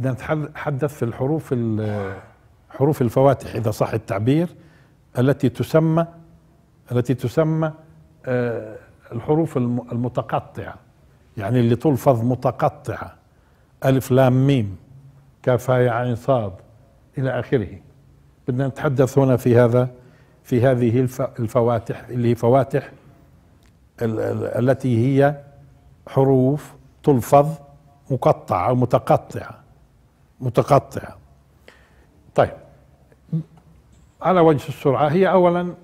نتحدث في الحروف حروف الفواتح إذا صح التعبير التي تسمى التي تسمى آه، الحروف المتقطعة يعني اللي تلفظ متقطعة ألف لام ميم كاف عين صاد إلى آخره بدنا نتحدث هنا في هذا في هذه الفواتح اللي هي فواتح التي هي حروف تلفظ مقطعة أو متقطعة متقطع طيب على وجه السرعة هي أولا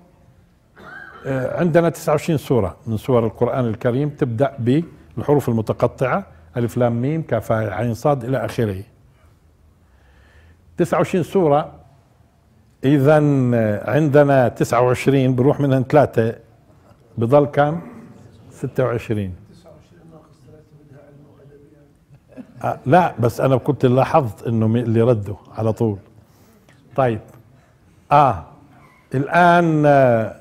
آه، عندنا 29 سورة من سور القرآن الكريم تبدأ بالحروف المتقطعة ألف لام ميم كافاء عين صاد إلى آخره 29 سورة إذا آه، عندنا 29 بروح منهم ثلاثة بضل كم؟ 26 آه، لا بس انا كنت لاحظت انه اللي رده على طول طيب اه الان آه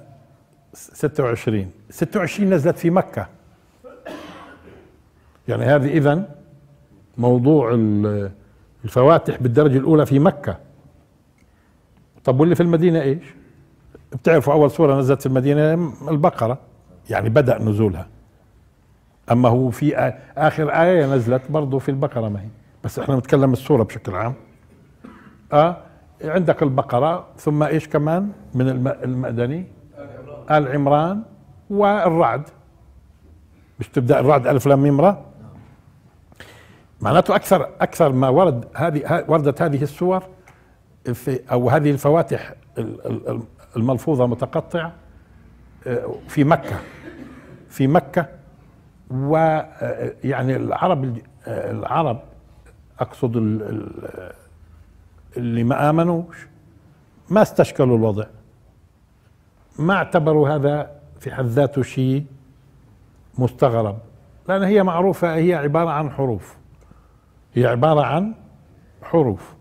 26 26 نزلت في مكه يعني هذه اذا موضوع الفواتح بالدرجه الاولى في مكه طب واللي في المدينه ايش بتعرفوا اول سوره نزلت في المدينه البقره يعني بدا نزولها اما هو في اخر ايه نزلت برضه في البقره ما هي بس احنا بنتكلم السوره بشكل عام اه عندك البقره ثم ايش كمان من المدني ال عمران والرعد مش تبدا الرعد الف لام ميم معناته اكثر اكثر ما ورد هذه وردت هذه السور في او هذه الفواتح الملفوظه متقطعه آه، في مكه في مكه ويعني آه، العرب آه، العرب اقصد اللي ما امنوش ما استشكلوا الوضع ما اعتبروا هذا في حد ذاته شيء مستغرب لان هي معروفه هي عباره عن حروف هي عباره عن حروف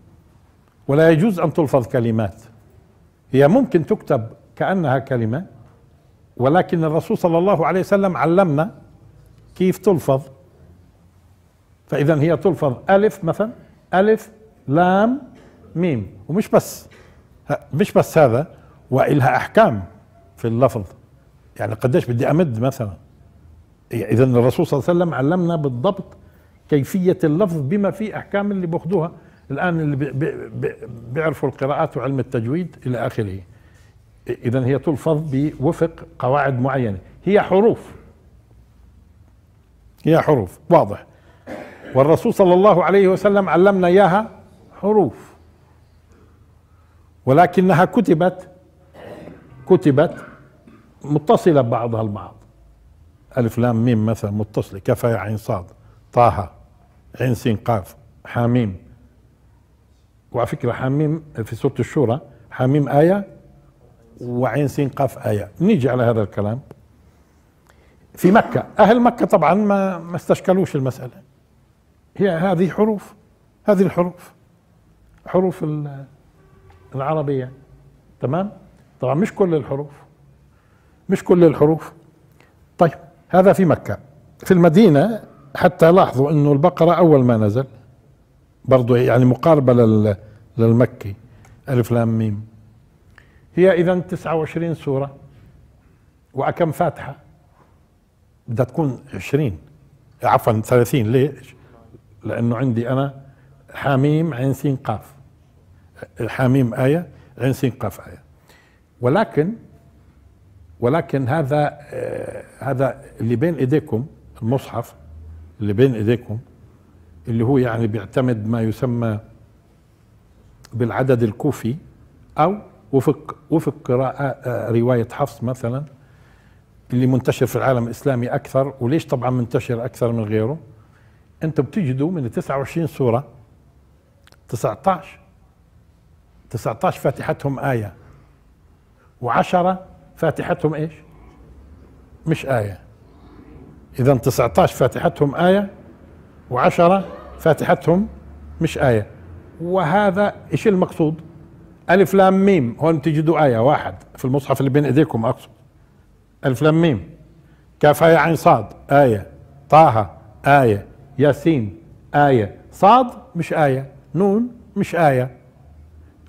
ولا يجوز ان تلفظ كلمات هي ممكن تكتب كانها كلمه ولكن الرسول صلى الله عليه وسلم علمنا كيف تلفظ فإذا هي تلفظ ألف مثلا ألف لام ميم ومش بس مش بس هذا وإلها أحكام في اللفظ يعني قديش بدي أمد مثلا إذا الرسول صلى الله عليه وسلم علمنا بالضبط كيفية اللفظ بما فيه أحكام اللي بياخذوها الآن اللي بيعرفوا القراءات وعلم التجويد إلى آخره إذا هي تلفظ بوفق قواعد معينة هي حروف هي حروف واضح والرسول صلى الله عليه وسلم علمنا اياها حروف ولكنها كتبت كتبت متصلة بعضها البعض ألف لام ميم مثلا متصلة كفى عين صاد طه عين سين قاف حاميم وعلى فكرة حاميم في سورة الشورى حاميم آية وعين سين قاف آية نيجي على هذا الكلام في مكة أهل مكة طبعا ما, ما استشكلوش المسألة هي هذه حروف هذه الحروف حروف العربية تمام طبعا مش كل الحروف مش كل الحروف طيب هذا في مكة في المدينة حتى لاحظوا انه البقرة اول ما نزل برضو يعني مقاربة للمكي ألف لام ميم هي إذا 29 سورة وأكم فاتحة بدها تكون 20 عفوا 30 ليش؟ لانه عندي انا حميم عين سين قاف حميم آية عين سين قاف آية ولكن ولكن هذا آه هذا اللي بين ايديكم المصحف اللي بين ايديكم اللي هو يعني بيعتمد ما يسمى بالعدد الكوفي او وفق وفق قراءة آه رواية حفص مثلا اللي منتشر في العالم الاسلامي اكثر وليش طبعا منتشر اكثر من غيره انتم بتجدوا من 29 سوره 19 19 فاتحتهم ايه و10 فاتحتهم ايش مش ايه اذا 19 فاتحتهم ايه و10 فاتحتهم مش ايه وهذا ايش المقصود الف لام ميم هون تجدوا ايه واحد في المصحف اللي بين ايديكم اقصد الف لام ميم كاف عين يعني صاد آية طه آية ياسين آية صاد مش آية نون مش آية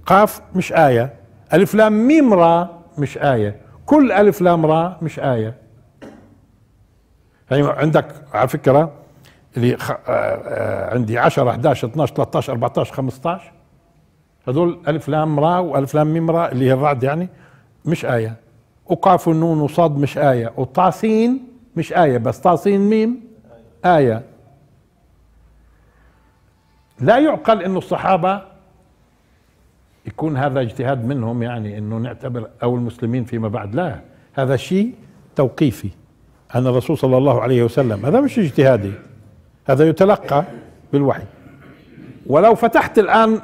قاف مش آية ألف لام ميم را مش آية كل ألف لام را مش آية يعني عندك على فكرة اللي خ... آه آه عندي 10 11 12 13 14 15 هذول ألف لام را وألف لام ميم را اللي هي الرعد يعني مش آية وقاف النون وصاد مش آية والطاسين مش آية بس طاسين ميم آية لا يعقل انه الصحابة يكون هذا اجتهاد منهم يعني انه نعتبر او المسلمين فيما بعد لا هذا شيء توقيفي ان الرسول صلى الله عليه وسلم هذا مش اجتهادي هذا يتلقى بالوحي ولو فتحت الان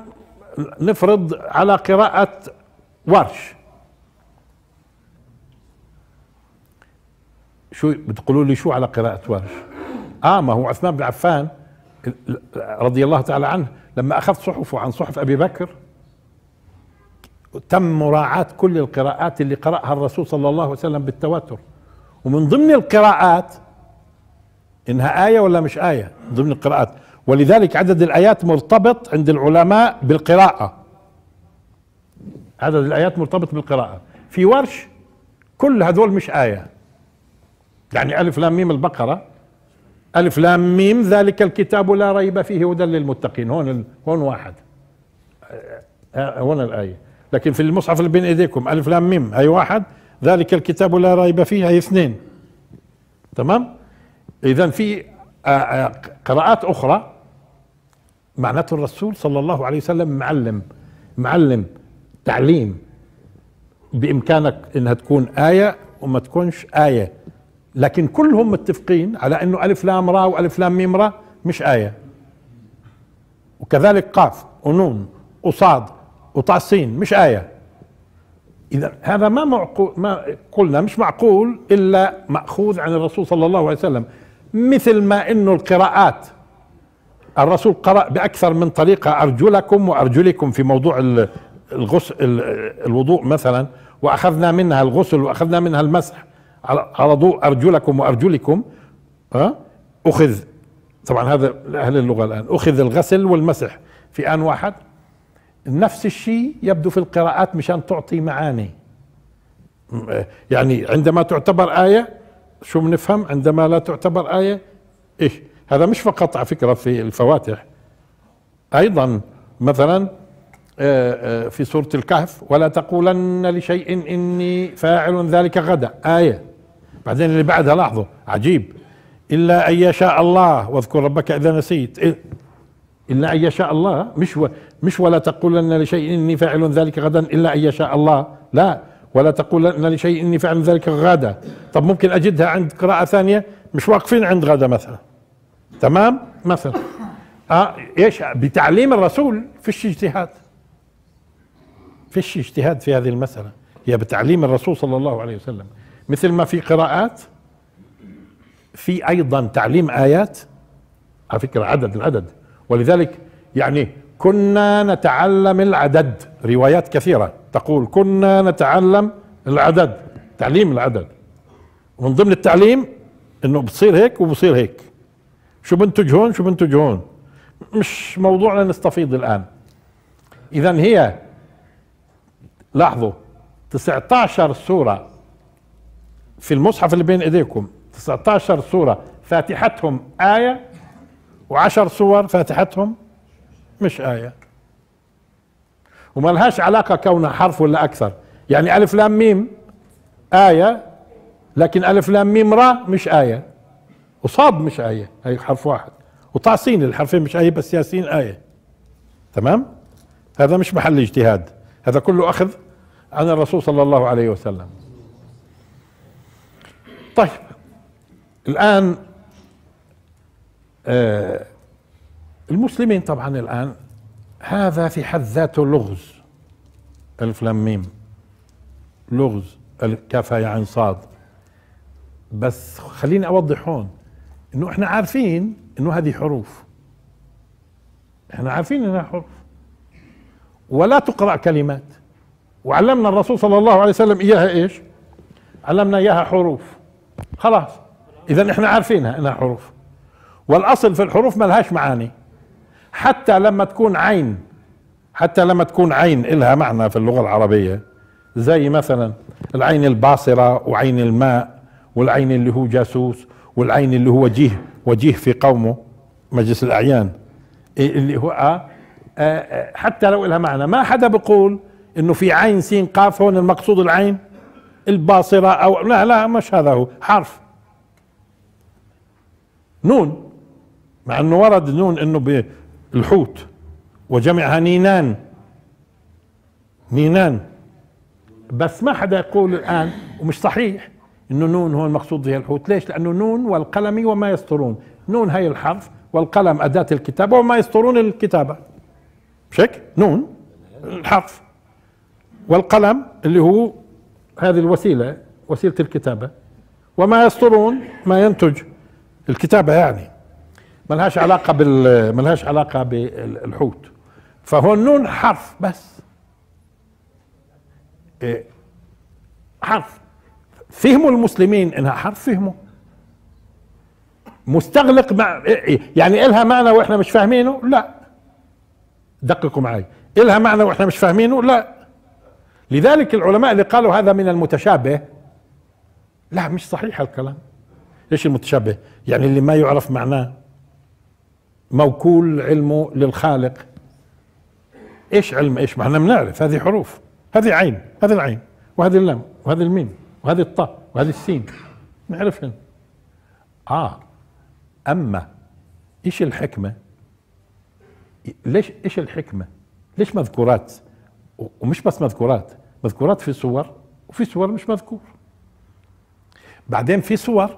نفرض على قراءة ورش شو بتقولوا لي شو على قراءة ورش آه ما هو عثمان بن عفان رضي الله تعالى عنه لما أخذ صحفه عن صحف أبي بكر تم مراعاة كل القراءات اللي قرأها الرسول صلى الله عليه وسلم بالتواتر ومن ضمن القراءات إنها آية ولا مش آية من ضمن القراءات ولذلك عدد الآيات مرتبط عند العلماء بالقراءة عدد الآيات مرتبط بالقراءة في ورش كل هذول مش آية يعني ألف لام ميم البقرة ألف لام ميم ذلك الكتاب لا ريب فيه هدى للمتقين هون هون واحد آه، هون الآية لكن في المصحف اللي بين إيديكم ألف لام ميم هي واحد ذلك الكتاب لا ريب فيه هي اثنين تمام إذا في آه، آه، قراءات أخرى معناته الرسول صلى الله عليه وسلم معلم معلم تعليم بإمكانك إنها تكون آية وما تكونش آية لكن كلهم متفقين على انه الف لام را والف لام ميم را مش ايه وكذلك قاف ونون وصاد وطاسين مش ايه اذا هذا ما معقول ما قلنا مش معقول الا ماخوذ عن الرسول صلى الله عليه وسلم مثل ما انه القراءات الرسول قرأ بأكثر من طريقة أرجلكم وأرجلكم في موضوع الغسل الوضوء مثلا وأخذنا منها الغسل وأخذنا منها المسح على ضوء ارجلكم وارجلكم ها اخذ طبعا هذا اهل اللغه الان اخذ الغسل والمسح في ان واحد نفس الشيء يبدو في القراءات مشان تعطي معاني يعني عندما تعتبر آية شو بنفهم عندما لا تعتبر آية إيش هذا مش فقط على فكرة في الفواتح أيضا مثلا آه، آه، في سورة الكهف ولا تقولن لشيء إني فاعل ذلك غدا آية بعدين اللي بعدها لاحظوا عجيب إلا أن يشاء الله واذكر ربك إذا نسيت إيه؟ إلا أن يشاء الله مش و... مش ولا تقولن لشيء إني فاعل ذلك غدا إلا أن يشاء الله لا ولا تقولن لشيء إني فاعل ذلك غدا طب ممكن أجدها عند قراءة ثانية مش واقفين عند غدا مثلا تمام مثلا آه إيش بتعليم الرسول فيش اجتهاد فيش اجتهاد في هذه المسألة هي بتعليم الرسول صلى الله عليه وسلم مثل ما في قراءات في ايضا تعليم ايات على فكره عدد العدد ولذلك يعني كنا نتعلم العدد روايات كثيره تقول كنا نتعلم العدد تعليم العدد ومن ضمن التعليم انه بصير هيك وبصير هيك شو بنتج هون شو بنتج هون مش موضوعنا نستفيض الان اذا هي لاحظوا 19 سوره في المصحف اللي بين ايديكم 19 سوره فاتحتهم ايه وعشر سور فاتحتهم مش ايه وما لهاش علاقه كونها حرف ولا اكثر يعني الف لام ميم ايه لكن الف لام ميم را مش ايه وصاد مش ايه هي حرف واحد وطاسين الحرفين مش ايه بس ياسين ايه تمام هذا مش محل اجتهاد هذا كله اخذ عن الرسول صلى الله عليه وسلم طيب الآن آه المسلمين طبعا الآن هذا في حد ذاته لغز ألف لام ميم لغز الكاف يعني صاد بس خليني أوضح هون إنه إحنا عارفين إنه هذه حروف إحنا عارفين إنها حروف ولا تقرأ كلمات وعلمنا الرسول صلى الله عليه وسلم إياها إيش علمنا إياها حروف خلاص اذا احنا عارفينها انها حروف والاصل في الحروف ما لهاش معاني حتى لما تكون عين حتى لما تكون عين إلها معنى في اللغة العربية زي مثلا العين الباصرة وعين الماء والعين اللي هو جاسوس والعين اللي هو وجيه وجيه في قومه مجلس الأعيان إيه اللي هو آه،, آه،, آه حتى لو إلها معنى ما حدا بقول إنه في عين سين قاف هون المقصود العين الباصرة أو لا لا مش هذا هو حرف نون مع أنه ورد نون أنه بالحوت وجمعها نينان نينان بس ما حدا يقول الآن ومش صحيح أنه نون هو المقصود فيها الحوت ليش لأنه نون والقلم وما يسطرون نون هي الحرف والقلم أداة الكتابة وما يسطرون الكتابة مش هيك نون الحرف والقلم اللي هو هذه الوسيلة وسيلة الكتابة وما يسطرون ما ينتج الكتابة يعني ملهاش علاقة بال ملهاش علاقة بالحوت فهو النون حرف بس إيه، حرف فهموا المسلمين انها حرف فهموا مستغلق مع إيه، يعني إلها معنى واحنا مش فاهمينه لا دققوا معي إلها معنى واحنا مش فاهمينه لا لذلك العلماء اللي قالوا هذا من المتشابه لا مش صحيح الكلام ايش المتشابه يعني اللي ما يعرف معناه موكول علمه للخالق ايش علم ايش ما بنعرف هذه حروف هذه عين هذه العين وهذه اللام وهذه الميم وهذه الطاء وهذه السين نعرفهم اه اما ايش الحكمه ليش ايش الحكمه ليش مذكورات ومش بس مذكورات مذكورات في صور وفي صور مش مذكور بعدين في صور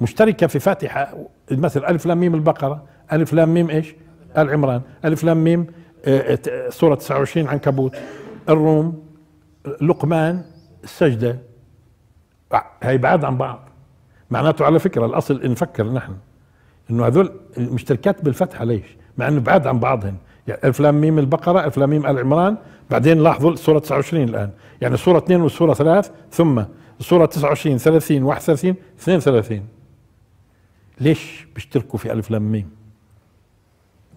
مشتركة في فاتحة مثل ألف لام ميم البقرة ألف لام ميم إيش آل عمران ألف لام ميم آه، آه، سورة 29 عنكبوت الروم لقمان السجدة هي بعاد عن بعض معناته على فكرة الأصل نفكر نحن انه هذول مشتركات بالفتحه ليش؟ مع انه بعاد عن بعضهم يعني الف لام ميم البقره الف لام ميم ال عمران بعدين لاحظوا الصورة 29 الآن يعني صوره 2 والصورة 3 ثم الصورة 29 30 31 32 ليش بيشتركوا في ألف لام ميم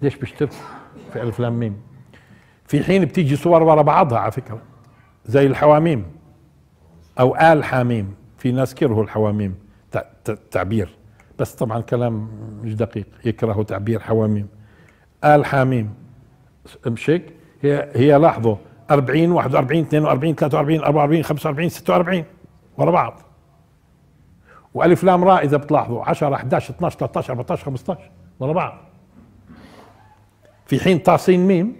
ليش بيشتركوا في ألف لام ميم في حين بتيجي صور ورا بعضها على فكرة زي الحواميم أو آل حاميم في ناس كرهوا الحواميم تعبير بس طبعا كلام مش دقيق يكرهوا تعبير حواميم آل حاميم مش هيك هي هي لاحظوا 40 41 42 43 44 45 46 ورا بعض والف لام راء اذا بتلاحظوا 10 11 12 13 14 15 ورا بعض في حين طاسين ميم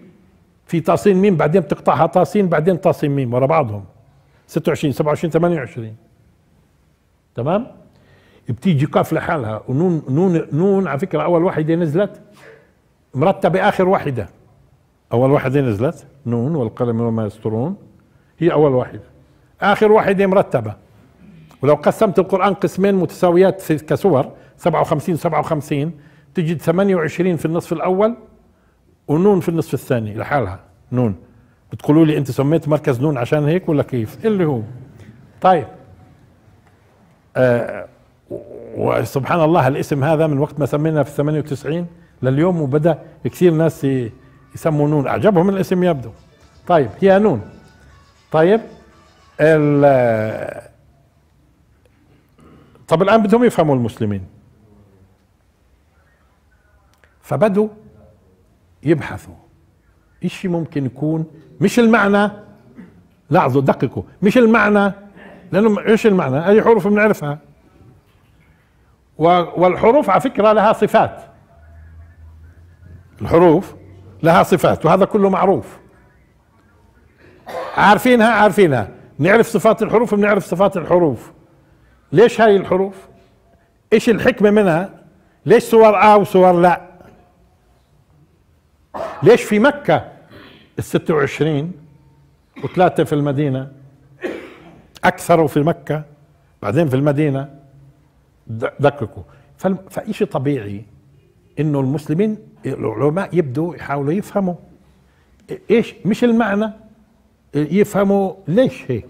في طاسين ميم بعدين بتقطعها طاسين بعدين طاسين ميم ورا بعضهم 26 27 28 تمام بتيجي قاف لحالها ونون نون نون على فكره اول واحده نزلت مرتبه اخر واحده اول واحده نزلت نون والقلم وما يسطرون هي اول واحده اخر واحده مرتبه ولو قسمت القران قسمين متساويات كسور 57 57 تجد 28 في النصف الاول ونون في النصف الثاني لحالها نون بتقولوا لي انت سميت مركز نون عشان هيك ولا كيف اللي هو طيب آه وسبحان الله الاسم هذا من وقت ما سمينا في 98 لليوم وبدا كثير ناس يسموا نون أعجبهم الاسم يبدو طيب هي نون طيب ال طب الآن بدهم يفهموا المسلمين فبدوا يبحثوا إشي ممكن يكون مش المعنى لاحظوا دققوا مش المعنى لأنه إيش المعنى أي حروف بنعرفها والحروف على فكرة لها صفات الحروف لها صفات وهذا كله معروف عارفينها عارفينها نعرف صفات الحروف بنعرف صفات الحروف ليش هاي الحروف ايش الحكمة منها ليش صور اه وصور لا ليش في مكة الستة وعشرين وثلاثة في المدينة أكثروا في مكة بعدين في المدينة دققوا فشيء طبيعي انه المسلمين العلماء يبدوا يحاولوا يفهموا ايش مش المعنى يفهموا ليش هيك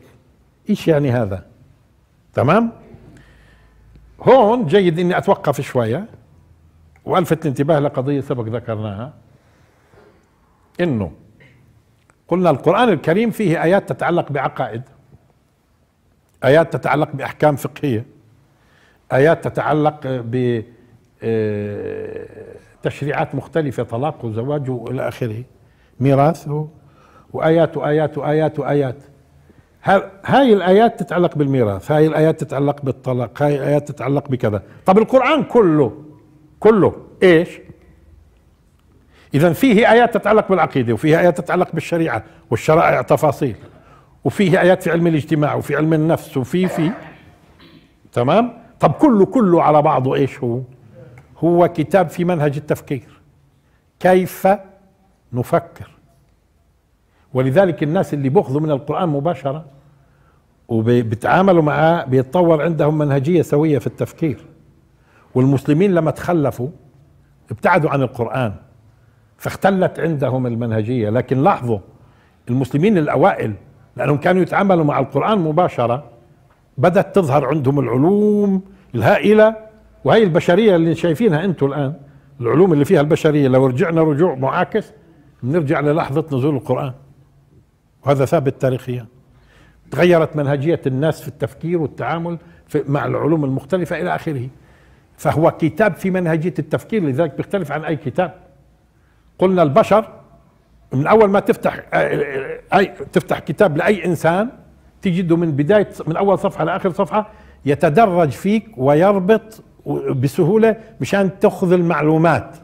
ايش يعني هذا تمام هون جيد اني اتوقف شويه والفت الانتباه لقضيه سبق ذكرناها انه قلنا القران الكريم فيه ايات تتعلق بعقائد ايات تتعلق باحكام فقهيه ايات تتعلق ب آه، تشريعات مختلفة طلاق وزواج وإلى آخره ميراث وآيات وآيات وآيات وآيات هاي الآيات تتعلق بالميراث هاي الآيات تتعلق بالطلاق هاي الآيات تتعلق بكذا طب القرآن كله كله إيش إذا فيه آيات تتعلق بالعقيدة وفيه آيات تتعلق بالشريعة والشرائع تفاصيل وفيه آيات في علم الاجتماع وفي علم النفس وفي في تمام طب كله كله على بعضه إيش هو هو كتاب في منهج التفكير كيف نفكر ولذلك الناس اللي بياخذوا من القرآن مباشرة وبيتعاملوا معاه بيتطور عندهم منهجية سوية في التفكير والمسلمين لما تخلفوا ابتعدوا عن القرآن فاختلت عندهم المنهجية لكن لاحظوا المسلمين الأوائل لأنهم كانوا يتعاملوا مع القرآن مباشرة بدأت تظهر عندهم العلوم الهائلة وهي البشريه اللي شايفينها انتم الان العلوم اللي فيها البشريه لو رجعنا رجوع معاكس بنرجع للحظه نزول القران وهذا ثابت تاريخيا تغيرت منهجيه الناس في التفكير والتعامل في مع العلوم المختلفه الى اخره فهو كتاب في منهجيه التفكير لذلك بيختلف عن اي كتاب قلنا البشر من اول ما تفتح اي تفتح كتاب لاي انسان تجده من بدايه من اول صفحه لاخر صفحه يتدرج فيك ويربط بسهوله مشان تاخذ المعلومات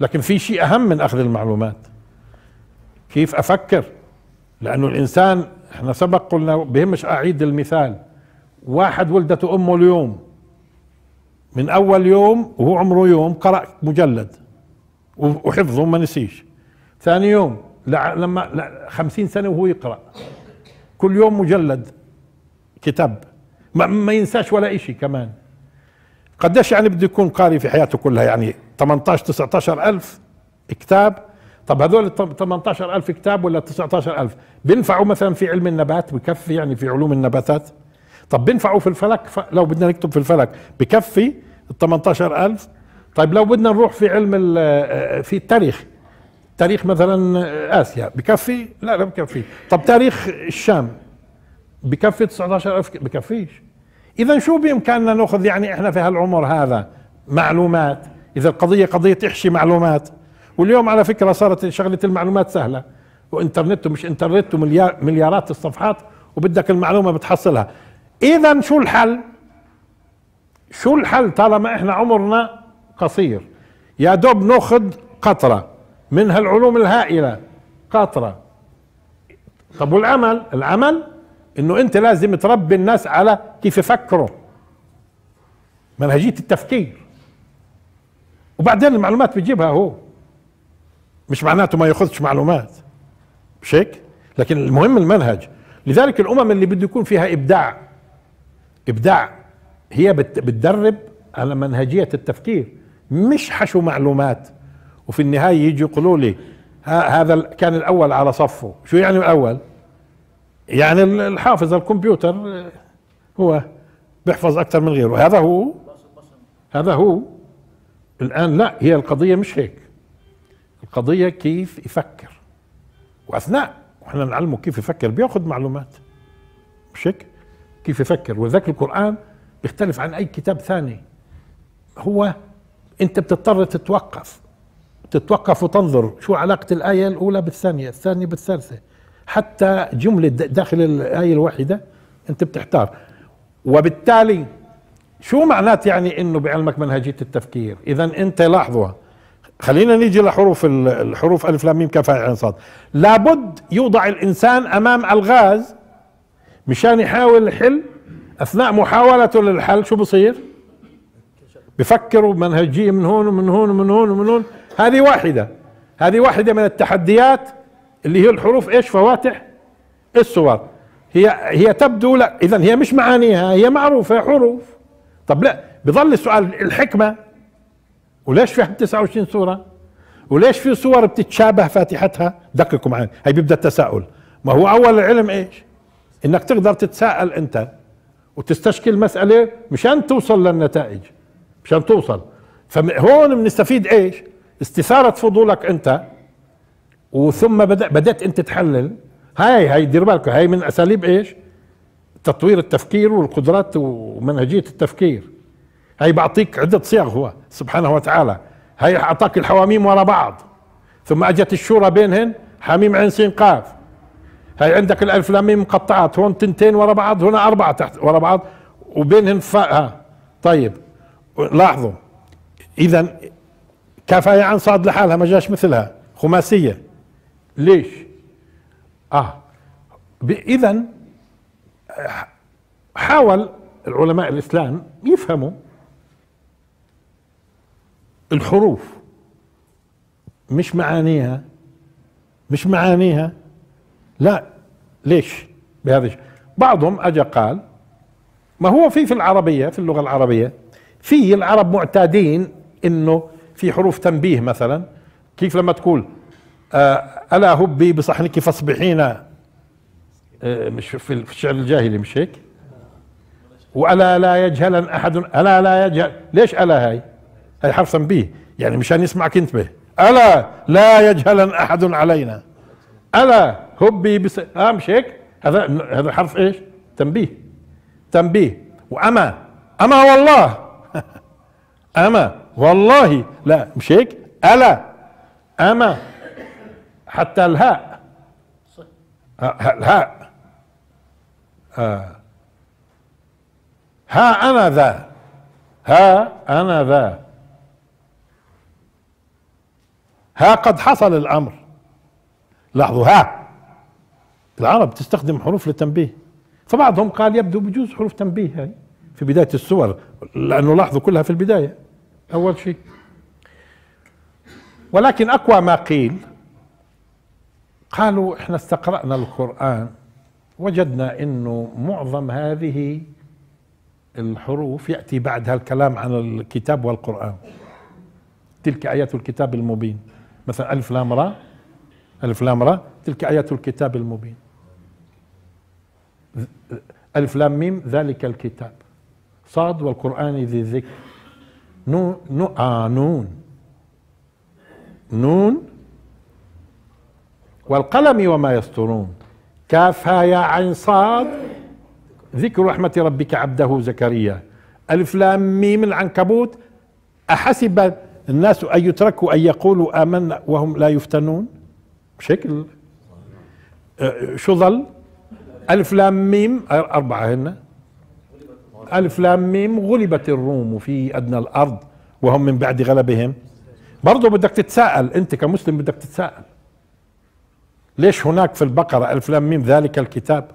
لكن في شيء اهم من اخذ المعلومات كيف افكر لانه الانسان احنا سبق قلنا بهمش اعيد المثال واحد ولدته امه اليوم من اول يوم وهو عمره يوم قرا مجلد وحفظه ما نسيش ثاني يوم لما خمسين سنة وهو يقرأ كل يوم مجلد كتاب ما, ما ينساش ولا شيء كمان قديش يعني بده يكون قاري في حياته كلها يعني 18 19 ألف كتاب طب هذول 18 ألف كتاب ولا 19 ألف بينفعوا مثلا في علم النبات بكفي يعني في علوم النباتات طب بينفعوا في الفلك لو بدنا نكتب في الفلك بكفي ال 18 ألف طيب لو بدنا نروح في علم آه، في التاريخ تاريخ مثلا آه، آسيا بكفي لا لا بكفي طب تاريخ الشام بكفي 19000 بكفيش اذا شو بامكاننا ناخذ يعني احنا في هالعمر هذا معلومات اذا القضيه قضيه احشي معلومات واليوم على فكره صارت شغله المعلومات سهله وانترنت ومش انترنت ومليارات الصفحات وبدك المعلومه بتحصلها اذا شو الحل شو الحل طالما احنا عمرنا قصير يا دوب ناخذ قطره من هالعلوم الهائله قطره طب والعمل العمل انه انت لازم تربي الناس على كيف يفكروا منهجيه التفكير وبعدين المعلومات بيجيبها هو مش معناته ما ياخذش معلومات مش هيك لكن المهم المنهج لذلك الامم اللي بده يكون فيها ابداع ابداع هي بتدرب على منهجيه التفكير مش حشو معلومات وفي النهايه يجي يقولوا لي هذا كان الاول على صفه شو يعني الاول يعني الحافظ الكمبيوتر هو بيحفظ اكثر من غيره هذا هو هذا هو الان لا هي القضيه مش هيك القضيه كيف يفكر واثناء احنا نعلمه كيف يفكر بياخذ معلومات مش هيك كيف يفكر وذاك القران بيختلف عن اي كتاب ثاني هو انت بتضطر تتوقف تتوقف وتنظر شو علاقه الايه الاولى بالثانيه الثانيه بالثالثه حتى جملة داخل الآية الواحدة أنت بتحتار وبالتالي شو معنات يعني أنه بعلمك منهجية التفكير إذا أنت لاحظوا خلينا نيجي لحروف الحروف ألف لام ميم كفاء عين صاد لابد يوضع الإنسان أمام ألغاز مشان يحاول الحل أثناء محاولته للحل شو بصير بفكروا بمنهجية من هون ومن هون ومن هون ومن هون هذه واحدة هذه واحدة من التحديات اللي هي الحروف ايش فواتح السور هي هي تبدو لا اذا هي مش معانيها هي معروفه حروف طب لا بظل السؤال الحكمه وليش في 29 سوره وليش في سور بتتشابه فاتحتها دققوا معي هي بيبدا التساؤل ما هو اول العلم ايش انك تقدر تتساءل انت وتستشكل مساله مشان توصل للنتائج مشان توصل فهون بنستفيد ايش استثاره فضولك انت وثم بدأ بدأت أنت تحلل هاي هاي دير بالك هاي من أساليب إيش تطوير التفكير والقدرات ومنهجية التفكير هاي بعطيك عدة صيغ هو سبحانه وتعالى هاي أعطاك الحواميم ورا بعض ثم أجت الشورى بينهن حميم عين سين قاف هاي عندك الألف لاميم مقطعات هون تنتين ورا بعض هنا أربعة تحت ورا بعض وبينهن فاء طيب لاحظوا إذا كفاية عن صاد لحالها ما جاش مثلها خماسية ليش اه اذا حاول العلماء الاسلام يفهموا الحروف مش معانيها مش معانيها لا ليش بهذا الشيء بعضهم اجى قال ما هو في في العربيه في اللغه العربيه في العرب معتادين انه في حروف تنبيه مثلا كيف لما تقول آه، ألا هبي بصحنك فاصبحينا آه، مش في الشعر الجاهلي مش هيك وألا لا يجهلن أحد ألا لا يجهل ليش ألا هاي هاي حرف تنبيه يعني مشان يسمعك انتبه ألا لا يجهلن أحد علينا ألا هبي بس آه مش هيك هذا هذا حرف ايش تنبيه تنبيه وأما أما والله أما والله لا مش هيك ألا أما حتى الهاء آه، الهاء آه. ها أنا ذا ها أنا ذا ها قد حصل الأمر لاحظوا ها العرب تستخدم حروف للتنبيه فبعضهم قال يبدو بجوز حروف تنبيه هاي في بداية السور لأنه لاحظوا كلها في البداية أول شيء ولكن أقوى ما قيل قالوا احنا استقرأنا القرآن وجدنا انه معظم هذه الحروف يأتي بعدها الكلام عن الكتاب والقرآن تلك آيات الكتاب المبين مثلا ألف لام را ألف لام را تلك آيات الكتاب المبين ألف لام ميم ذلك الكتاب صاد والقرآن ذي الذكر نون نو آه نون نون والقلم وما يسطرون كافها يا عين صاد ذكر رحمة ربك عبده زكريا ألف لام ميم العنكبوت أحسب الناس أن يتركوا أن يقولوا آمنا وهم لا يفتنون بشكل أه، شو ظل ألف لام ميم أربعة هن ألف لام ميم غلبت الروم في أدنى الأرض وهم من بعد غلبهم برضه بدك تتساءل أنت كمسلم بدك تتساءل ليش هناك في البقرة ألف لام ميم ذلك الكتاب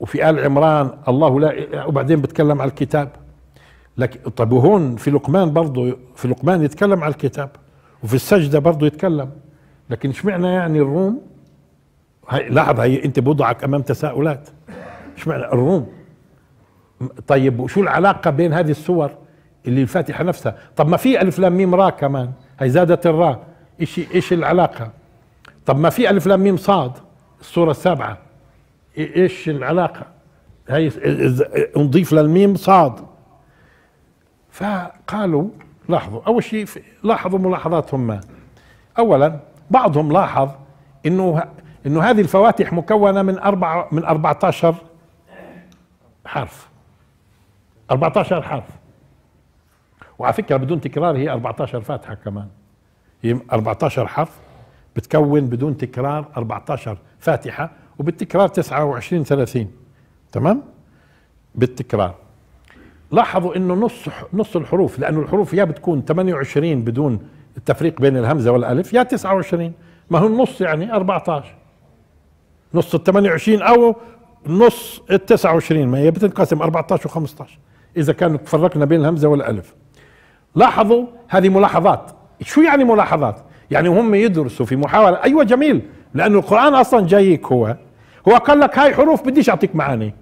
وفي آل عمران الله لا وبعدين بتكلم على الكتاب لكن طب وهون في لقمان برضه في لقمان يتكلم على الكتاب وفي السجدة برضه يتكلم لكن اشمعنى يعني الروم هاي لاحظ هي انت بوضعك امام تساؤلات اشمعنى الروم طيب وشو العلاقة بين هذه السور اللي الفاتحة نفسها طب ما في ألف لام ميم را كمان هي زادت الراء ايش ايش العلاقة طب ما في ألف لام ميم صاد الصورة السابعة إيش العلاقة هي نضيف للميم صاد فقالوا لاحظوا أول شيء لاحظوا ملاحظاتهم ما أولا بعضهم لاحظ انه انه هذه الفواتح مكونه من اربع من 14 حرف 14 حرف وعلى فكره بدون تكرار هي 14 فاتحه كمان هي 14 حرف بتكون بدون تكرار 14 فاتحة وبالتكرار 29 30 تمام بالتكرار لاحظوا انه نص نص الحروف لانه الحروف يا بتكون 28 بدون التفريق بين الهمزه والالف يا 29 ما هو النص يعني 14 نص ال 28 او نص ال 29 ما هي بتنقسم 14 و15 اذا كانوا فرقنا بين الهمزه والالف لاحظوا هذه ملاحظات شو يعني ملاحظات يعني هم يدرسوا في محاولة أيوة جميل لأن القرآن أصلا جايك هو هو قال لك هاي حروف بديش أعطيك معاني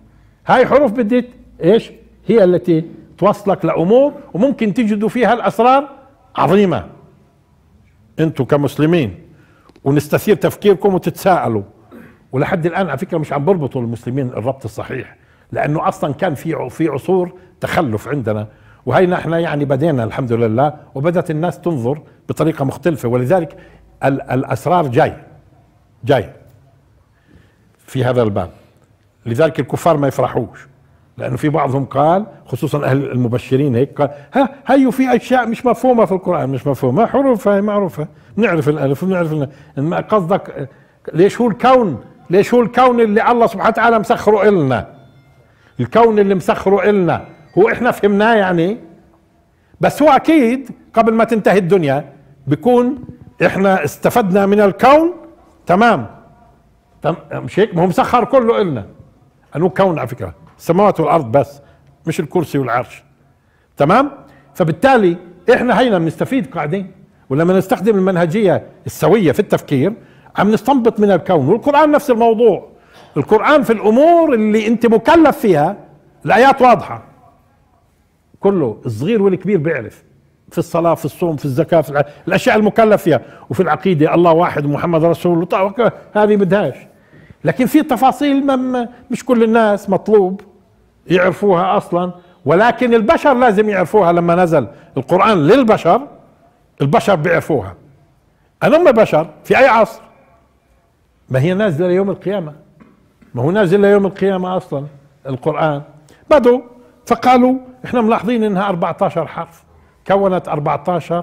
هاي حروف بدي إيش هي التي توصلك لأمور وممكن تجدوا فيها الأسرار عظيمة أنتم كمسلمين ونستثير تفكيركم وتتساءلوا ولحد الآن على فكرة مش عم بربطوا المسلمين الربط الصحيح لأنه أصلا كان في في عصور تخلف عندنا وهي نحن يعني بدينا الحمد لله وبدت الناس تنظر بطريقه مختلفه ولذلك الاسرار جاي جاي في هذا الباب لذلك الكفار ما يفرحوش لانه في بعضهم قال خصوصا اهل المبشرين هيك قال ها هيو في اشياء مش مفهومه في القران مش مفهومه حروف هي معروفه نعرف الالف ونعرف قصدك ليش هو الكون ليش هو الكون اللي الله سبحانه وتعالى مسخره لنا الكون اللي مسخره لنا هو احنا فهمناه يعني بس هو اكيد قبل ما تنتهي الدنيا بيكون احنا استفدنا من الكون تمام تم مش هيك ما هو مسخر كله إلنا أنو كون على فكرة السماوات والأرض بس مش الكرسي والعرش تمام فبالتالي احنا هينا بنستفيد قاعدين ولما نستخدم المنهجية السوية في التفكير عم نستنبط من الكون والقرآن نفس الموضوع القرآن في الأمور اللي أنت مكلف فيها الآيات واضحة كله الصغير والكبير بيعرف في الصلاة في الصوم في الزكاة في الأشياء المكلف فيها وفي العقيدة الله واحد محمد رسول الله طيب، هذه بدهاش لكن في تفاصيل مش كل الناس مطلوب يعرفوها أصلا ولكن البشر لازم يعرفوها لما نزل القرآن للبشر البشر بيعرفوها أنهم بشر في أي عصر ما هي نازلة ليوم القيامة ما هو نازل ليوم القيامة أصلا القرآن بدوا فقالوا احنا ملاحظين انها 14 حرف كونت 14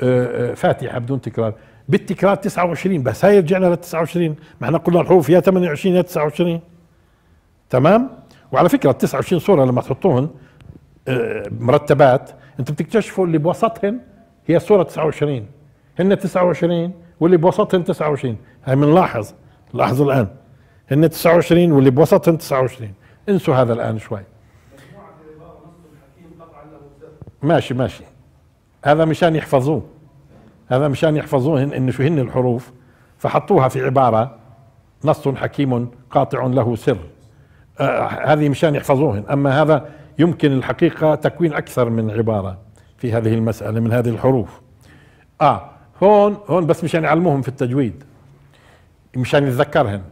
آه، آه، فاتحه بدون تكرار بالتكرار 29 بس هاي رجعنا لل 29 ما احنا قلنا الحروف يا 28 يا 29 تمام وعلى فكره ال 29 صوره لما تحطوهن آه، مرتبات انت بتكتشفوا اللي بوسطهن هي صوره 29 هن 29 واللي بوسطهن 29 هاي بنلاحظ لاحظوا الان هن 29 واللي بوسطهن 29 انسوا هذا الان شوي ماشي ماشي هذا مشان يحفظوه هذا مشان يحفظوه ان شو هن الحروف فحطوها في عباره نص حكيم قاطع له سر آه هذه مشان يحفظوهن اما هذا يمكن الحقيقه تكوين اكثر من عباره في هذه المساله من هذه الحروف اه هون هون بس مشان يعلموهم في التجويد مشان يتذكرهن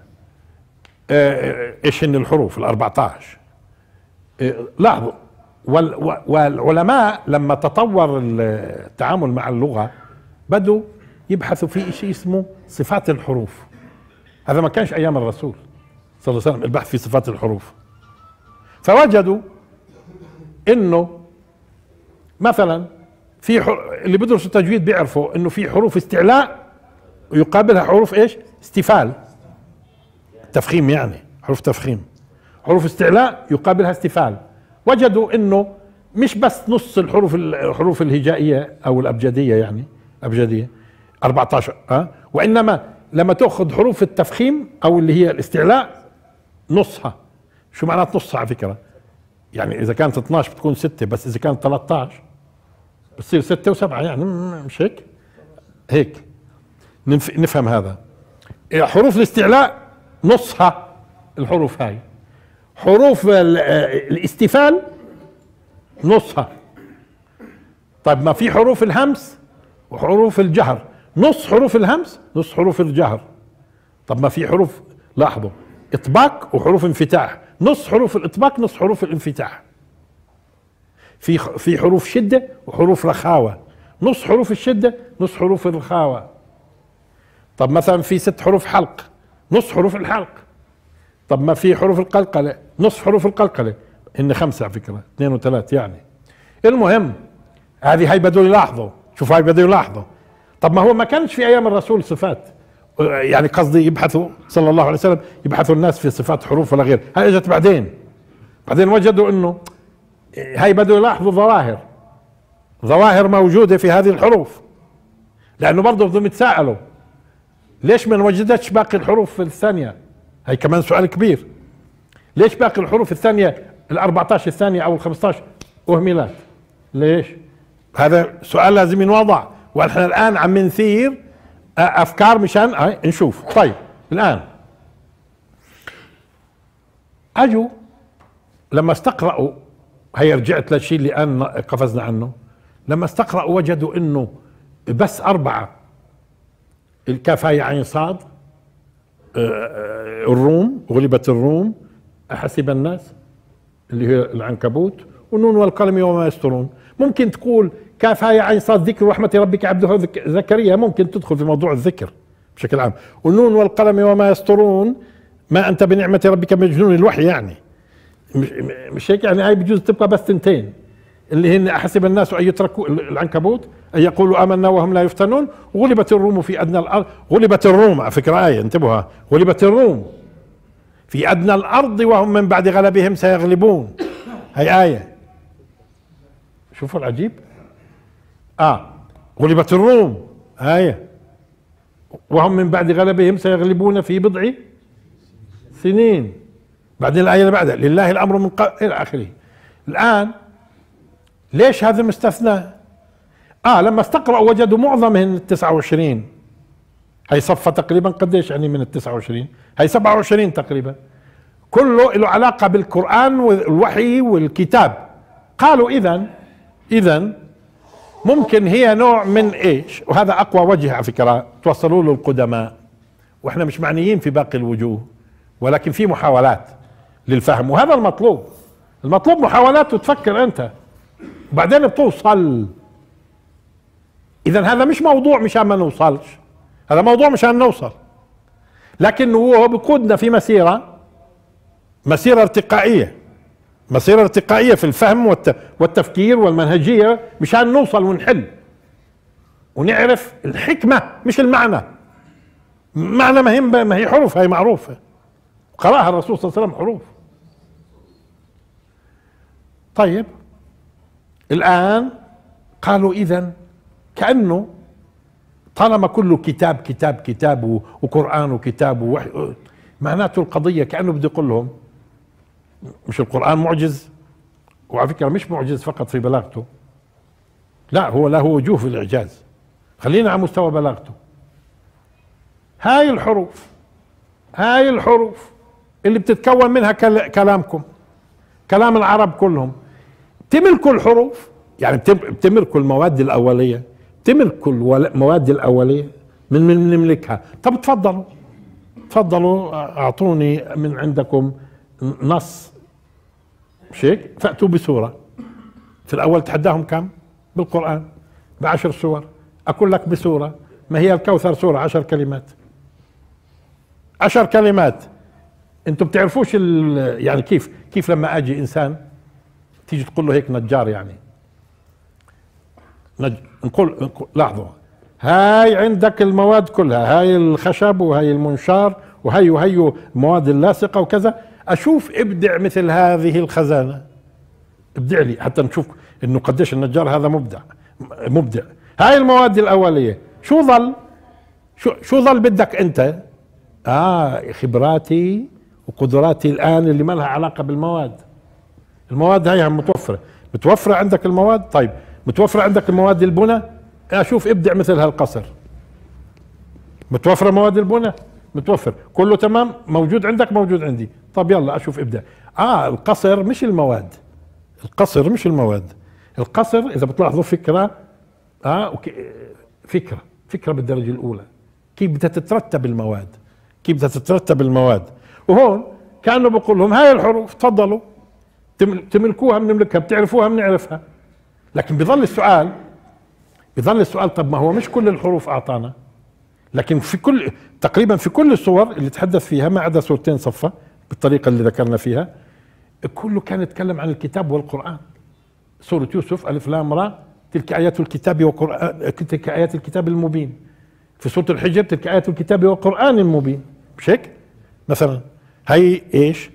آه ايش هن الحروف ال 14 آه لاحظوا والعلماء لما تطور التعامل مع اللغة بدوا يبحثوا في شيء اسمه صفات الحروف هذا ما كانش أيام الرسول صلى الله عليه وسلم البحث في صفات الحروف فوجدوا انه مثلا في اللي بيدرسوا التجويد بيعرفوا انه في حروف استعلاء ويقابلها حروف ايش؟ استفال تفخيم يعني حروف تفخيم حروف استعلاء يقابلها استفال وجدوا انه مش بس نص الحروف الحروف الهجائيه او الابجديه يعني ابجديه 14 اه وانما لما تاخذ حروف التفخيم او اللي هي الاستعلاء نصها شو معنات نصها على فكره يعني اذا كانت 12 بتكون 6 بس اذا كانت 13 بتصير 6 و7 يعني مش هيك هيك نفهم هذا إيه، حروف الاستعلاء نصها الحروف هاي حروف الاستفال نصها طيب ما في حروف الهمس وحروف الجهر نص حروف الهمس نص حروف الجهر طب ما في حروف لاحظوا اطباق وحروف انفتاح نص حروف الاطباق نص حروف الانفتاح في في حروف شده وحروف رخاوه نص حروف الشده نص حروف الرخاوه طب مثلا في ست حروف حلق نص حروف الحلق طب ما في حروف القلقلة نصف حروف القلقلة هن خمسة على فكرة اثنين وثلاث يعني المهم هذه هي بدوا يلاحظوا شوف هاي بدوا يلاحظوا طب ما هو ما كانش في ايام الرسول صفات يعني قصدي يبحثوا صلى الله عليه وسلم يبحثوا الناس في صفات حروف ولا غير هاي اجت بعدين بعدين وجدوا انه هاي بدوا يلاحظوا ظواهر ظواهر موجودة في هذه الحروف لانه برضه بدهم يتساءلوا ليش ما وجدتش باقي الحروف الثانية هي كمان سؤال كبير ليش باقي الحروف الثانية ال 14 الثانية أو ال 15 أهملت ليش هذا سؤال لازم ينوضع ونحن الآن عم نثير آه، أفكار مشان آه، نشوف طيب الآن أجوا لما استقرأوا هي رجعت للشيء اللي أنا قفزنا عنه لما استقرأوا وجدوا أنه بس أربعة الكاف هاي عين صاد آه، آه، الروم غلبت الروم أحسب الناس اللي هي العنكبوت ونون والقلم وما يسترون ممكن تقول كاف هاي عين صاد ذكر رحمة ربك عبده زكريا ممكن تدخل في موضوع الذكر بشكل عام والنون والقلم وما يسترون ما أنت بنعمة ربك مجنون الوحي يعني مش هيك يعني هاي بجوز تبقى بس تنتين اللي هن أحسب الناس أن يتركوا العنكبوت أن يقولوا آمنا وهم لا يفتنون غلبت الروم في أدنى الأرض غلبت الروم على فكرة آية انتبهوا غلبت الروم في أدنى الأرض وهم من بعد غلبهم سيغلبون هي آية شوفوا العجيب آه غلبت الروم آية وهم من بعد غلبهم سيغلبون في بضع سنين بعدين الآية اللي بعدها لله الأمر من قبل إلى آخره الآن ليش هذا مستثنى اه لما استقرأوا وجدوا معظمهن 29 هي صفة تقريبا قديش يعني من ال 29 هي 27 تقريبا كله له علاقة بالقرآن والوحي والكتاب قالوا إذا إذا ممكن هي نوع من إيش وهذا أقوى وجه على فكرة توصلوا له القدماء وإحنا مش معنيين في باقي الوجوه ولكن في محاولات للفهم وهذا المطلوب المطلوب محاولات وتفكر أنت وبعدين بتوصل اذا هذا مش موضوع مشان ما نوصلش هذا موضوع مشان نوصل لكن هو بقودنا في مسيرة مسيرة ارتقائية مسيرة ارتقائية في الفهم والتفكير والمنهجية مشان نوصل ونحل ونعرف الحكمة مش المعنى معنى ما هي ما هي حروف هي معروفة قراها الرسول صلى الله عليه وسلم حروف طيب الآن قالوا إذا كأنه طالما كله كتاب كتاب كتاب وقرآن وكتاب ووحي معناته القضية كأنه بده يقول لهم مش القرآن معجز وعلى فكرة مش معجز فقط في بلاغته لا هو له وجوه في الإعجاز خلينا على مستوى بلاغته هاي الحروف هاي الحروف اللي بتتكون منها كلامكم كلام العرب كلهم تملكوا الحروف يعني بتملكوا المواد الاوليه بتملكوا المواد الاوليه من من نملكها طب تفضلوا تفضلوا اعطوني من عندكم نص مش هيك فاتوا بسوره في الاول تحداهم كم بالقران بعشر سور اقول لك بسوره ما هي الكوثر سوره عشر كلمات عشر كلمات انتم بتعرفوش يعني كيف كيف لما اجي انسان تيجي تقول له هيك نجار يعني نج... نقول, نقول هاي عندك المواد كلها هاي الخشب وهاي المنشار وهي وهي المواد اللاصقه وكذا اشوف ابدع مثل هذه الخزانه ابدع لي حتى نشوف انه قديش النجار هذا مبدع مبدع هاي المواد الاوليه شو ظل شو شو ظل بدك انت اه خبراتي وقدراتي الان اللي ما لها علاقه بالمواد المواد هاي متوفره متوفره عندك المواد طيب متوفره عندك المواد البنى اشوف ابدع مثل هالقصر متوفره مواد البنى متوفر كله تمام موجود عندك موجود عندي طب يلا اشوف ابدع اه القصر مش المواد القصر مش المواد القصر اذا بتلاحظوا فكره اه فكره فكره بالدرجه الاولى كيف بدها تترتب المواد كيف بدها تترتب المواد وهون كانه بقول لهم هاي الحروف تفضلوا تملكوها بنملكها بتعرفوها بنعرفها لكن بظل السؤال بظل السؤال طب ما هو مش كل الحروف اعطانا لكن في كل تقريبا في كل الصور اللي تحدث فيها ما عدا صورتين صفه بالطريقه اللي ذكرنا فيها كله كان يتكلم عن الكتاب والقران سوره يوسف الف لام را تلك ايات الكتاب وقران تلك ايات الكتاب المبين في سوره الحجر تلك ايات الكتاب وقران مبين مش هيك مثلا هي ايش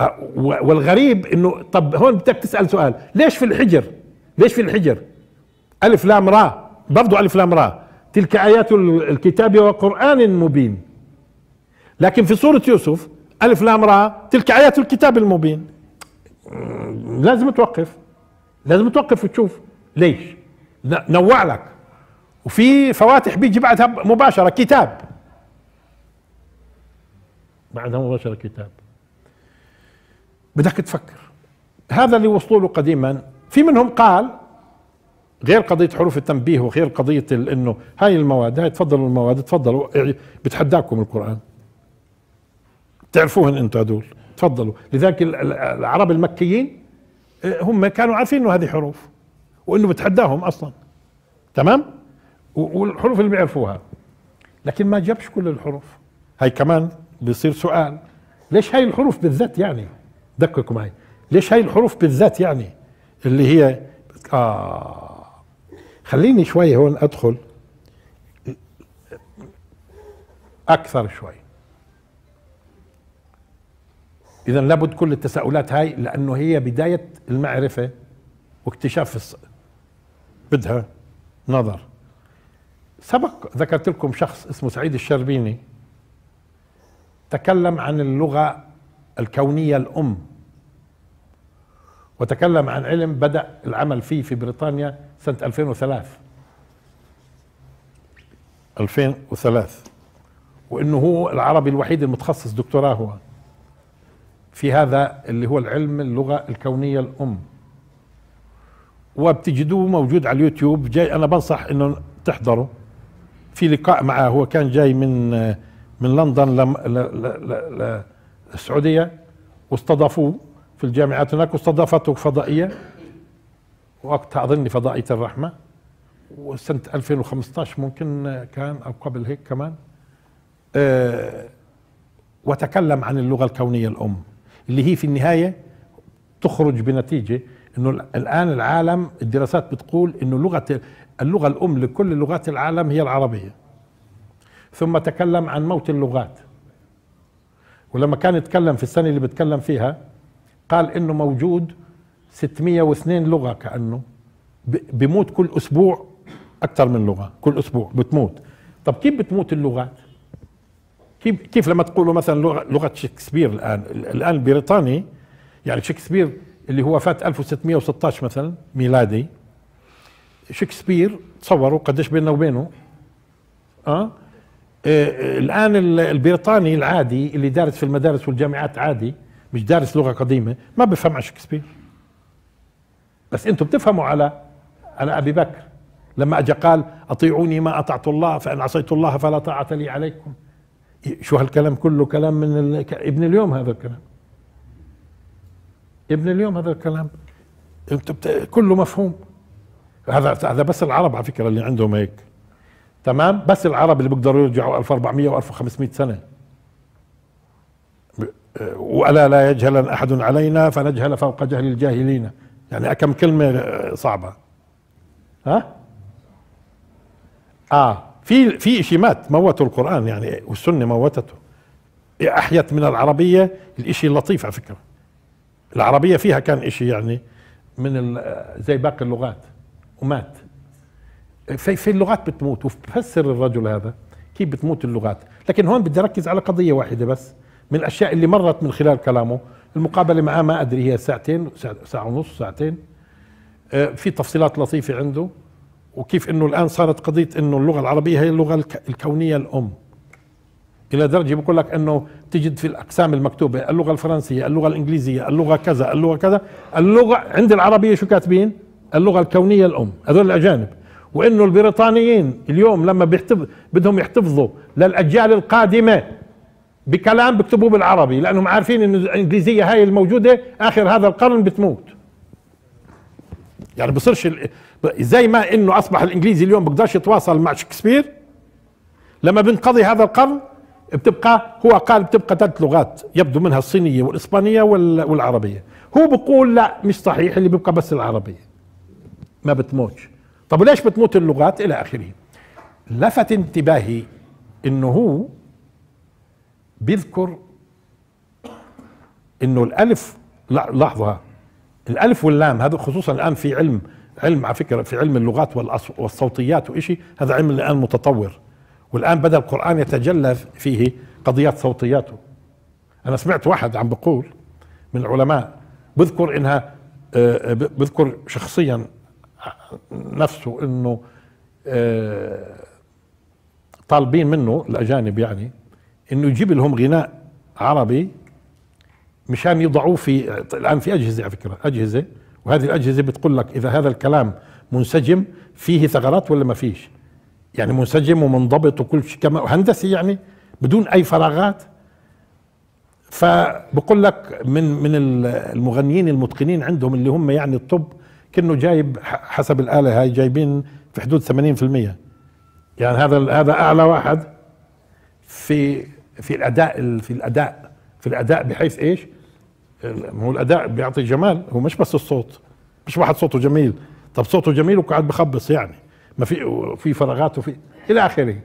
آه، والغريب انه طب هون بدك تسال سؤال ليش في الحجر ليش في الحجر الف لام راء برضه الف لام راء تلك ايات الكتاب وقران مبين لكن في سوره يوسف الف لام راء تلك ايات الكتاب المبين لازم توقف لازم توقف وتشوف ليش نوع لك وفي فواتح بيجي بعدها مباشره كتاب بعدها مباشره كتاب بدك تفكر هذا اللي وصلوا له قديما في منهم قال غير قضية حروف التنبيه وغير قضية انه هاي المواد هاي تفضلوا المواد تفضلوا بتحداكم القرآن تعرفوهن انتم هدول تفضلوا لذلك العرب المكيين إيه، هم كانوا عارفين انه هذه حروف وانه بتحداهم اصلا تمام والحروف اللي بيعرفوها لكن ما جابش كل الحروف هاي كمان بيصير سؤال ليش هاي الحروف بالذات يعني دققوا معي ليش هاي الحروف بالذات يعني اللي هي آه خليني شوي هون أدخل أكثر شوي إذا لابد كل التساؤلات هاي لأنه هي بداية المعرفة واكتشاف بدها نظر سبق ذكرت لكم شخص اسمه سعيد الشربيني تكلم عن اللغة الكونية الأم وتكلم عن علم بدأ العمل فيه في بريطانيا سنة 2003 2003 وانه هو العربي الوحيد المتخصص دكتوراه هو في هذا اللي هو العلم اللغه الكونيه الام وبتجدوه موجود على اليوتيوب جاي انا بنصح انه تحضره في لقاء معه هو كان جاي من من لندن ل ل ل ل السعوديه واستضافوه في الجامعات هناك واستضافته فضائيه وقتها اظن فضائيه الرحمه وسنه 2015 ممكن كان او قبل هيك كمان أه وتكلم عن اللغه الكونيه الام اللي هي في النهايه تخرج بنتيجه انه الان العالم الدراسات بتقول انه لغه اللغه الام لكل لغات العالم هي العربيه ثم تكلم عن موت اللغات ولما كان يتكلم في السنة اللي بتكلم فيها قال انه موجود 602 لغة كأنه بموت كل اسبوع اكثر من لغة كل اسبوع بتموت طب كيف بتموت اللغات كيف كيف لما تقولوا مثلا لغة, لغة شكسبير الان الان البريطاني يعني شكسبير اللي هو فات 1616 مثلا ميلادي شكسبير تصوروا قديش بيننا وبينه اه إيه، إيه، الان البريطاني العادي اللي دارس في المدارس والجامعات عادي مش دارس لغه قديمه ما بفهم على شكسبير بس انتم بتفهموا على على ابي بكر لما اجى قال اطيعوني ما اطعت الله فان عصيت الله فلا طاعه لي عليكم إيه، شو هالكلام كله كلام من ال... ابن اليوم هذا الكلام ابن اليوم هذا الكلام انت بت... كله مفهوم هذا هذا بس العرب على فكره اللي عندهم هيك تمام بس العرب اللي بيقدروا يرجعوا 1400 و1500 سنه والا لا يجهل احد علينا فنجهل فوق جهل الجاهلين يعني كم كلمه صعبه ها اه في في شيء مات موتوا القران يعني والسنه موتته احيت من العربيه الاشي اللطيف على فكره العربيه فيها كان اشي يعني من زي باقي اللغات ومات في, في اللغات بتموت وبفسر الرجل هذا كيف بتموت اللغات لكن هون بدي اركز على قضيه واحده بس من الاشياء اللي مرت من خلال كلامه المقابله معاه ما ادري هي ساعتين ساعه ونص ساعتين آه، في تفصيلات لطيفه عنده وكيف انه الان صارت قضيه انه اللغه العربيه هي اللغه الكونيه الام الى درجه بقول لك انه تجد في الاقسام المكتوبه اللغه الفرنسيه اللغه الانجليزيه اللغه كذا اللغه كذا اللغه عند العربيه شو كاتبين اللغه الكونيه الام هذول الاجانب وانه البريطانيين اليوم لما بيحتف... بدهم يحتفظوا للاجيال القادمه بكلام بيكتبوه بالعربي لانهم عارفين انه الانجليزيه هاي الموجوده اخر هذا القرن بتموت يعني بصيرش ال... زي ما انه اصبح الانجليزي اليوم بقدرش يتواصل مع شكسبير لما بنقضي هذا القرن بتبقى هو قال بتبقى ثلاث لغات يبدو منها الصينيه والاسبانيه والعربيه هو بقول لا مش صحيح اللي بيبقى بس العربيه ما بتموتش طب وليش بتموت اللغات الى اخره لفت انتباهي انه هو بيذكر انه الالف لحظه الالف واللام هذا خصوصا الان في علم علم على فكره في علم اللغات والصوتيات وإشي هذا علم الان متطور والان بدا القران يتجلى فيه قضيات صوتياته انا سمعت واحد عم بقول من العلماء بذكر انها آه، آه، بذكر شخصيا نفسه انه آه، طالبين منه الاجانب يعني انه يجيب لهم غناء عربي مشان يضعوه في الان في اجهزه على فكره اجهزه وهذه الاجهزه بتقول لك اذا هذا الكلام منسجم فيه ثغرات ولا ما فيش يعني منسجم ومنضبط وكل شيء كما هندسي يعني بدون اي فراغات فبقول لك من من المغنيين المتقنين عندهم اللي هم يعني الطب كأنه جايب حسب الآلة هاي جايبين في حدود 80% يعني هذا هذا أعلى واحد في في الأداء في الأداء في الأداء بحيث إيش؟ هو الأداء بيعطي جمال هو مش بس الصوت مش واحد صوته جميل طب صوته جميل وقاعد بخبص يعني ما في في فراغات وفي الى اخره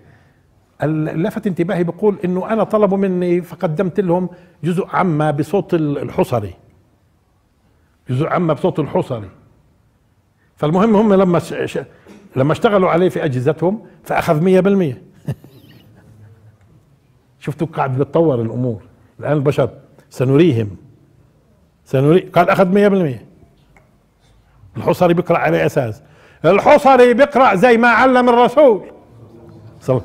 لفت انتباهي بقول انه انا طلبوا مني فقدمت لهم جزء عما بصوت الحصري جزء عما بصوت الحصري فالمهم هم لما لما اشتغلوا عليه في اجهزتهم فاخذ 100% شفتوا قاعد بتطور الامور الان البشر سنريهم سنري قال اخذ 100% الحصري بيقرا على اساس الحصري بيقرا زي ما علم الرسول صلى,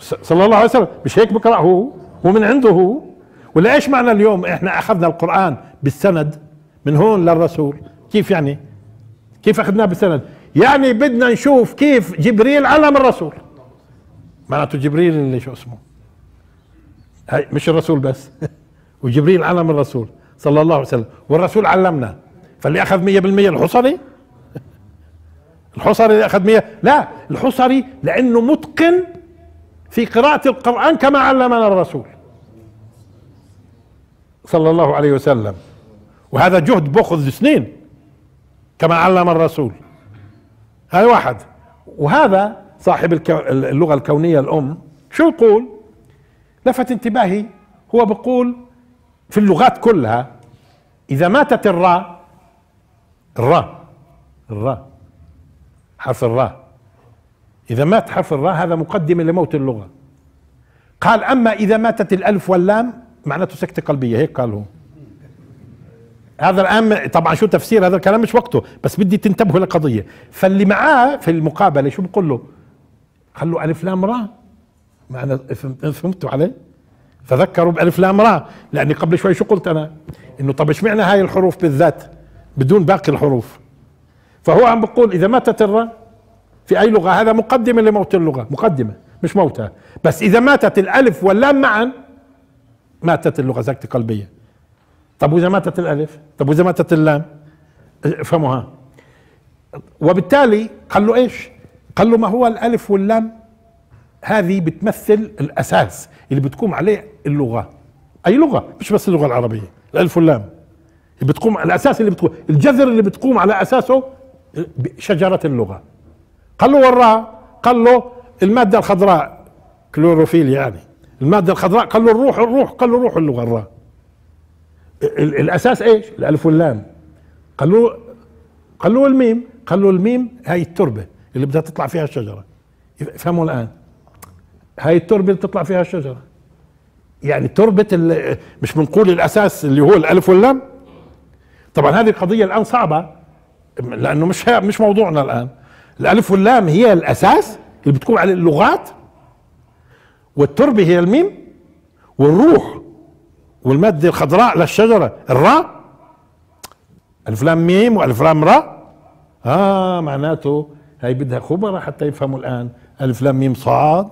صلى الله عليه وسلم مش هيك بيقرا هو ومن عنده هو ولا ايش معنى اليوم احنا اخذنا القران بالسند من هون للرسول كيف يعني كيف اخذناه بالسند يعني بدنا نشوف كيف جبريل علم الرسول معناته جبريل اللي شو اسمه هاي مش الرسول بس وجبريل علم الرسول صلى الله عليه وسلم والرسول علمنا فاللي اخذ 100% الحصري الحصري اللي اخذ 100 لا الحصري لانه متقن في قراءة القرآن كما علمنا الرسول صلى الله عليه وسلم وهذا جهد بأخذ سنين كما علم الرسول هذا واحد وهذا صاحب اللغة الكونية الأم شو يقول لفت انتباهي هو بيقول في اللغات كلها إذا ماتت الراء الراء الراء حرف الراء إذا مات حرف الراء هذا مقدم لموت اللغة قال أما إذا ماتت الألف واللام معناته سكتة قلبية هيك قال هو هذا الان طبعا شو تفسير هذا الكلام مش وقته بس بدي تنتبهوا لقضيه فاللي معاه في المقابله شو بقول له قال له الف لام را معنى فهمتوا علي تذكروا بالف لام را لاني قبل شوي شو قلت انا انه طب ايش معنى هاي الحروف بالذات بدون باقي الحروف فهو عم بقول اذا ماتت الرا في اي لغه هذا مقدمه لموت اللغه مقدمه مش موتها بس اذا ماتت الالف واللام معا ماتت اللغه زكت قلبيه طب واذا ماتت الالف طب واذا ماتت اللام افهموها وبالتالي قال له ايش قال له ما هو الالف واللام هذه بتمثل الاساس اللي بتقوم عليه اللغه اي لغه مش بس اللغه العربيه الالف واللام اللي بتقوم الاساس اللي بتقوم الجذر اللي بتقوم على اساسه شجره اللغه قال له وراء قال له الماده الخضراء كلوروفيل يعني الماده الخضراء قال له الروح الروح قال له روح اللغه الراء الاساس ايش؟ الالف واللام قالوا قالوا الميم قالوا الميم هاي التربه اللي بدها تطلع فيها الشجره افهموا الان هاي التربه اللي بتطلع فيها الشجره يعني تربه مش بنقول الاساس اللي هو الالف واللام طبعا هذه القضيه الان صعبه لانه مش مش موضوعنا الان الالف واللام هي الاساس اللي بتكون على اللغات والتربه هي الميم والروح والمادة الخضراء للشجرة الراء ألف لام ميم وألف لام راء آه معناته هاي بدها خبراء حتى يفهموا الآن ألف لام ميم صاد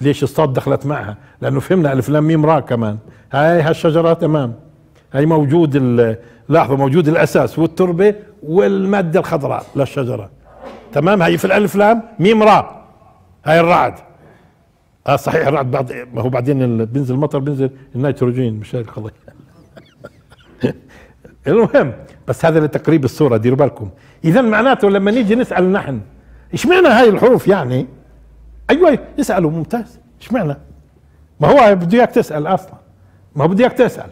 ليش الصاد دخلت معها لأنه فهمنا ألف لام ميم راء كمان هاي هالشجرة تمام هاي موجود لاحظوا موجود الأساس والتربة والمادة الخضراء للشجرة تمام هاي في الألف لام ميم راء هاي الرعد اه صحيح رعد بعد ما هو بعدين بينزل المطر بينزل النيتروجين مش هيك القضيه المهم بس هذا لتقريب الصوره ديروا بالكم اذا معناته لما نيجي نسال نحن ايش معنى هاي الحروف يعني ايوه اسالوا ممتاز ايش معنى ما هو بده اياك تسال اصلا ما هو بده اياك تسال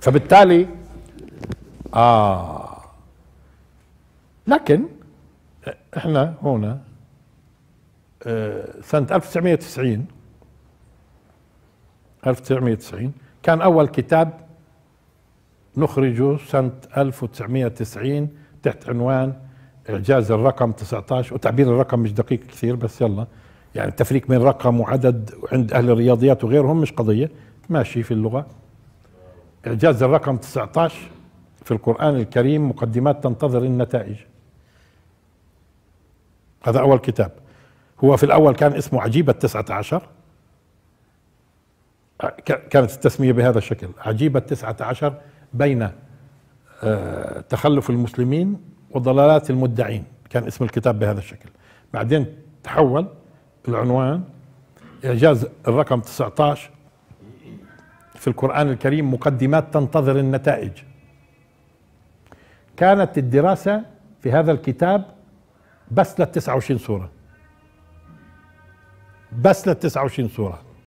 فبالتالي اه لكن احنا هنا آه، سنة 1990 1990 كان أول كتاب نخرجه سنة 1990 تحت عنوان إعجاز الرقم 19 وتعبير الرقم مش دقيق كثير بس يلا يعني التفريق بين رقم وعدد عند أهل الرياضيات وغيرهم مش قضية ماشي في اللغة إعجاز الرقم 19 في القرآن الكريم مقدمات تنتظر النتائج هذا أول كتاب هو في الأول كان اسمه عجيبة 19 كانت التسمية بهذا الشكل عجيبة 19 بين آه، تخلف المسلمين وضلالات المدعين كان اسم الكتاب بهذا الشكل بعدين تحول العنوان إعجاز الرقم 19 في القرآن الكريم مقدمات تنتظر النتائج كانت الدراسة في هذا الكتاب بس لل 29 سورة بس لل 29 صوره